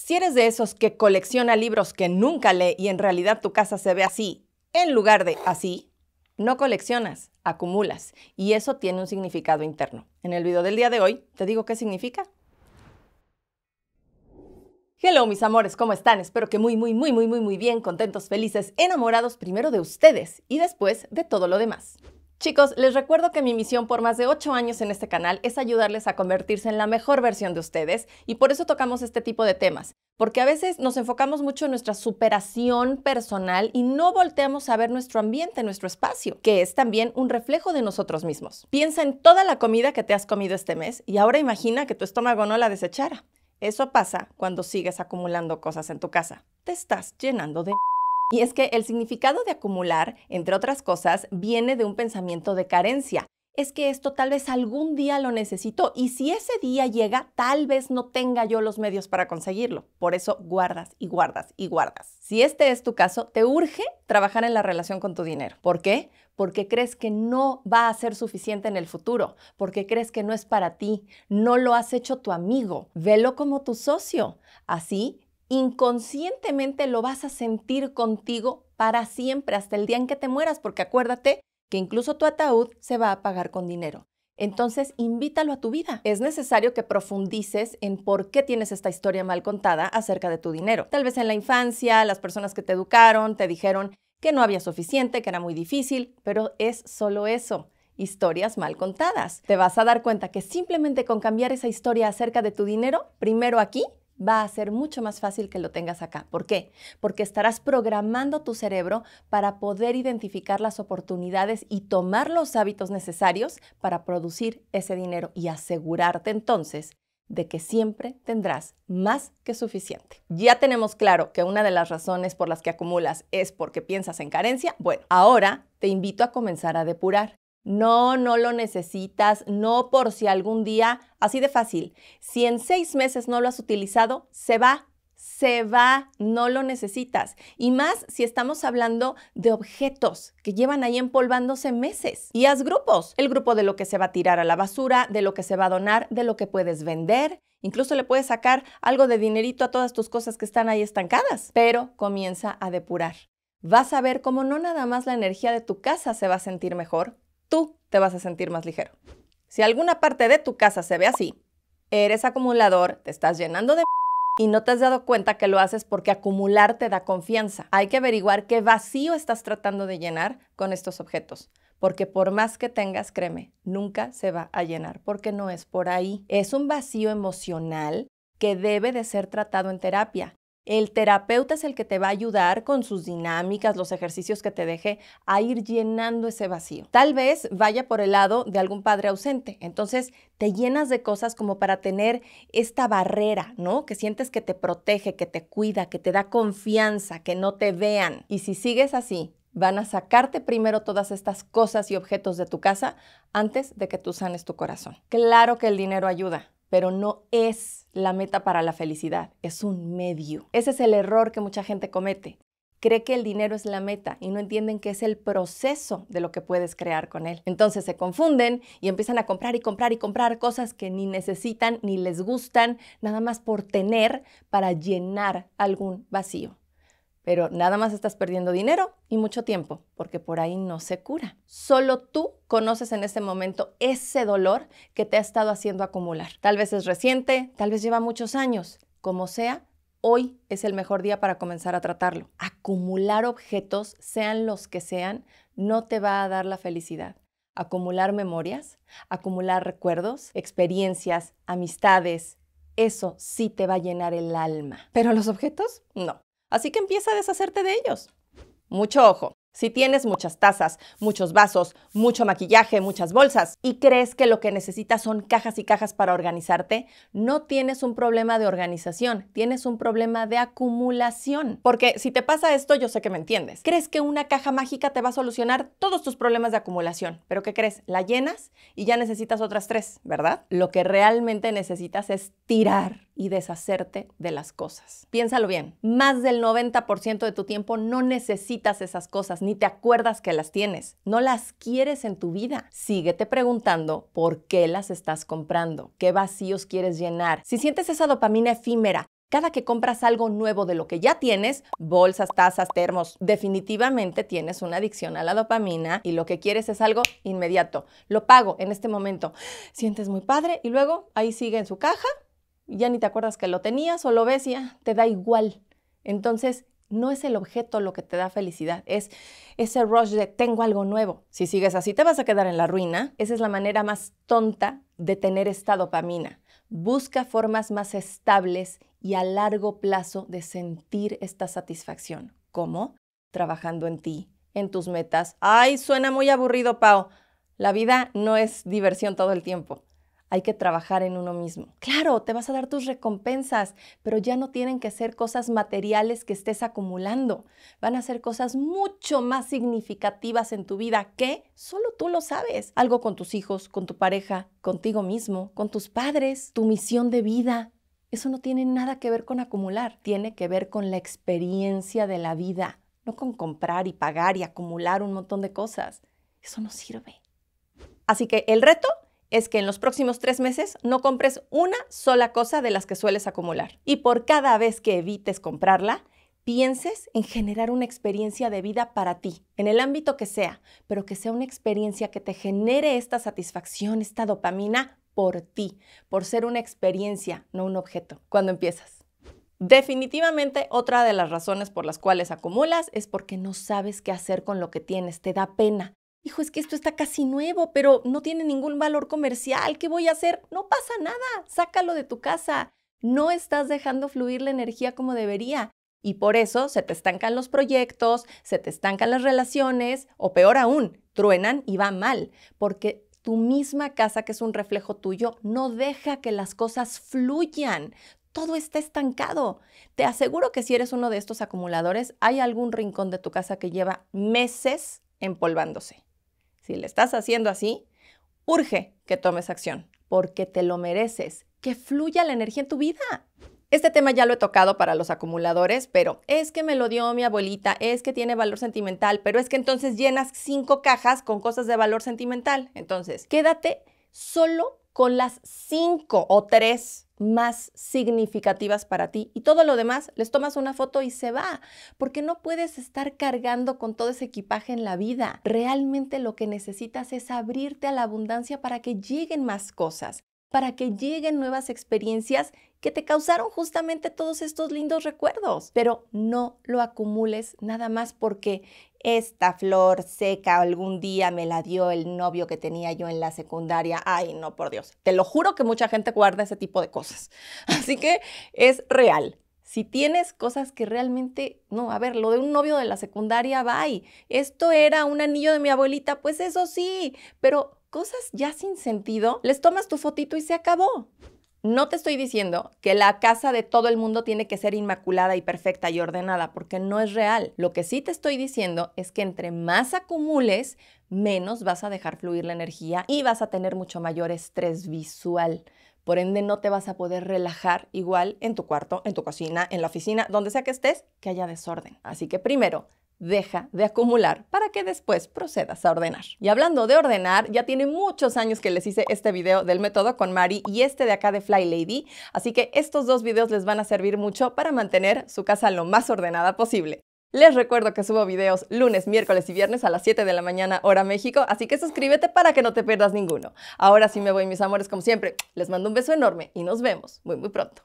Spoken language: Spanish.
Si eres de esos que colecciona libros que nunca lee y en realidad tu casa se ve así, en lugar de así, no coleccionas, acumulas. Y eso tiene un significado interno. En el video del día de hoy, te digo qué significa. Hello mis amores, ¿cómo están? Espero que muy, muy, muy, muy, muy, muy bien, contentos, felices, enamorados primero de ustedes y después de todo lo demás. Chicos, les recuerdo que mi misión por más de ocho años en este canal es ayudarles a convertirse en la mejor versión de ustedes y por eso tocamos este tipo de temas, porque a veces nos enfocamos mucho en nuestra superación personal y no volteamos a ver nuestro ambiente, nuestro espacio, que es también un reflejo de nosotros mismos. Piensa en toda la comida que te has comido este mes y ahora imagina que tu estómago no la desechara. Eso pasa cuando sigues acumulando cosas en tu casa. Te estás llenando de... Y es que el significado de acumular, entre otras cosas, viene de un pensamiento de carencia. Es que esto tal vez algún día lo necesito y si ese día llega, tal vez no tenga yo los medios para conseguirlo. Por eso guardas y guardas y guardas. Si este es tu caso, te urge trabajar en la relación con tu dinero. ¿Por qué? Porque crees que no va a ser suficiente en el futuro, porque crees que no es para ti, no lo has hecho tu amigo, velo como tu socio. Así inconscientemente lo vas a sentir contigo para siempre, hasta el día en que te mueras, porque acuérdate que incluso tu ataúd se va a pagar con dinero. Entonces, invítalo a tu vida. Es necesario que profundices en por qué tienes esta historia mal contada acerca de tu dinero. Tal vez en la infancia, las personas que te educaron te dijeron que no había suficiente, que era muy difícil, pero es solo eso historias mal contadas. Te vas a dar cuenta que simplemente con cambiar esa historia acerca de tu dinero, primero aquí va a ser mucho más fácil que lo tengas acá. ¿Por qué? Porque estarás programando tu cerebro para poder identificar las oportunidades y tomar los hábitos necesarios para producir ese dinero y asegurarte entonces de que siempre tendrás más que suficiente. Ya tenemos claro que una de las razones por las que acumulas es porque piensas en carencia. Bueno, ahora te invito a comenzar a depurar. No, no lo necesitas, no por si algún día, así de fácil. Si en seis meses no lo has utilizado, se va, se va, no lo necesitas. Y más si estamos hablando de objetos que llevan ahí empolvándose meses. Y haz grupos, el grupo de lo que se va a tirar a la basura, de lo que se va a donar, de lo que puedes vender. Incluso le puedes sacar algo de dinerito a todas tus cosas que están ahí estancadas. Pero comienza a depurar. Vas a ver cómo no nada más la energía de tu casa se va a sentir mejor, tú te vas a sentir más ligero. Si alguna parte de tu casa se ve así, eres acumulador, te estás llenando de y no te has dado cuenta que lo haces porque acumular te da confianza. Hay que averiguar qué vacío estás tratando de llenar con estos objetos. Porque por más que tengas, créeme, nunca se va a llenar, porque no es por ahí. Es un vacío emocional que debe de ser tratado en terapia. El terapeuta es el que te va a ayudar con sus dinámicas, los ejercicios que te deje a ir llenando ese vacío. Tal vez vaya por el lado de algún padre ausente. Entonces te llenas de cosas como para tener esta barrera, ¿no? Que sientes que te protege, que te cuida, que te da confianza, que no te vean. Y si sigues así, van a sacarte primero todas estas cosas y objetos de tu casa antes de que tú sanes tu corazón. Claro que el dinero ayuda pero no es la meta para la felicidad, es un medio. Ese es el error que mucha gente comete. Cree que el dinero es la meta y no entienden que es el proceso de lo que puedes crear con él. Entonces se confunden y empiezan a comprar y comprar y comprar cosas que ni necesitan ni les gustan, nada más por tener para llenar algún vacío pero nada más estás perdiendo dinero y mucho tiempo, porque por ahí no se cura. Solo tú conoces en ese momento ese dolor que te ha estado haciendo acumular. Tal vez es reciente, tal vez lleva muchos años, como sea. Hoy es el mejor día para comenzar a tratarlo. Acumular objetos, sean los que sean, no te va a dar la felicidad. Acumular memorias, acumular recuerdos, experiencias, amistades, eso sí te va a llenar el alma. Pero los objetos, no. Así que empieza a deshacerte de ellos. Mucho ojo. Si tienes muchas tazas, muchos vasos, mucho maquillaje, muchas bolsas y crees que lo que necesitas son cajas y cajas para organizarte, no tienes un problema de organización, tienes un problema de acumulación. Porque si te pasa esto, yo sé que me entiendes. Crees que una caja mágica te va a solucionar todos tus problemas de acumulación, pero ¿qué crees? La llenas y ya necesitas otras tres, ¿verdad? Lo que realmente necesitas es tirar y deshacerte de las cosas. Piénsalo bien, más del 90% de tu tiempo no necesitas esas cosas, ni te acuerdas que las tienes, no las quieres en tu vida. Síguete preguntando por qué las estás comprando, qué vacíos quieres llenar. Si sientes esa dopamina efímera, cada que compras algo nuevo de lo que ya tienes, bolsas, tazas, termos, definitivamente tienes una adicción a la dopamina y lo que quieres es algo inmediato. Lo pago en este momento. Sientes muy padre y luego ahí sigue en su caja ya ni te acuerdas que lo tenías o lo ves ya te da igual. Entonces, no es el objeto lo que te da felicidad, es ese rush de tengo algo nuevo. Si sigues así, te vas a quedar en la ruina. Esa es la manera más tonta de tener esta dopamina. Busca formas más estables y a largo plazo de sentir esta satisfacción. ¿Cómo? Trabajando en ti, en tus metas. Ay, suena muy aburrido, Pau. La vida no es diversión todo el tiempo hay que trabajar en uno mismo. Claro, te vas a dar tus recompensas, pero ya no tienen que ser cosas materiales que estés acumulando. Van a ser cosas mucho más significativas en tu vida que solo tú lo sabes. Algo con tus hijos, con tu pareja, contigo mismo, con tus padres, tu misión de vida. Eso no tiene nada que ver con acumular, tiene que ver con la experiencia de la vida, no con comprar y pagar y acumular un montón de cosas. Eso no sirve. Así que el reto es que en los próximos tres meses no compres una sola cosa de las que sueles acumular. Y por cada vez que evites comprarla, pienses en generar una experiencia de vida para ti, en el ámbito que sea, pero que sea una experiencia que te genere esta satisfacción, esta dopamina por ti, por ser una experiencia, no un objeto, cuando empiezas. Definitivamente otra de las razones por las cuales acumulas es porque no sabes qué hacer con lo que tienes, te da pena, hijo, es que esto está casi nuevo, pero no tiene ningún valor comercial, ¿qué voy a hacer? No pasa nada, sácalo de tu casa. No estás dejando fluir la energía como debería. Y por eso se te estancan los proyectos, se te estancan las relaciones, o peor aún, truenan y va mal, porque tu misma casa, que es un reflejo tuyo, no deja que las cosas fluyan. Todo está estancado. Te aseguro que si eres uno de estos acumuladores, hay algún rincón de tu casa que lleva meses empolvándose. Si le estás haciendo así, urge que tomes acción, porque te lo mereces, que fluya la energía en tu vida. Este tema ya lo he tocado para los acumuladores, pero es que me lo dio mi abuelita, es que tiene valor sentimental, pero es que entonces llenas cinco cajas con cosas de valor sentimental. Entonces, quédate solo con las cinco o tres más significativas para ti y todo lo demás les tomas una foto y se va, porque no puedes estar cargando con todo ese equipaje en la vida. Realmente lo que necesitas es abrirte a la abundancia para que lleguen más cosas para que lleguen nuevas experiencias que te causaron justamente todos estos lindos recuerdos. Pero no lo acumules nada más porque esta flor seca algún día me la dio el novio que tenía yo en la secundaria. Ay, no, por Dios. Te lo juro que mucha gente guarda ese tipo de cosas. Así que es real. Si tienes cosas que realmente, no, a ver, lo de un novio de la secundaria, bye. Esto era un anillo de mi abuelita, pues eso sí, pero cosas ya sin sentido, les tomas tu fotito y se acabó. No te estoy diciendo que la casa de todo el mundo tiene que ser inmaculada y perfecta y ordenada, porque no es real. Lo que sí te estoy diciendo es que entre más acumules, menos vas a dejar fluir la energía y vas a tener mucho mayor estrés visual. Por ende, no te vas a poder relajar igual en tu cuarto, en tu cocina, en la oficina, donde sea que estés, que haya desorden. Así que primero, deja de acumular para que después procedas a ordenar. Y hablando de ordenar, ya tiene muchos años que les hice este video del método con Mari y este de acá de Fly Lady, así que estos dos videos les van a servir mucho para mantener su casa lo más ordenada posible. Les recuerdo que subo videos lunes, miércoles y viernes a las 7 de la mañana hora México, así que suscríbete para que no te pierdas ninguno. Ahora sí me voy mis amores como siempre, les mando un beso enorme y nos vemos muy muy pronto.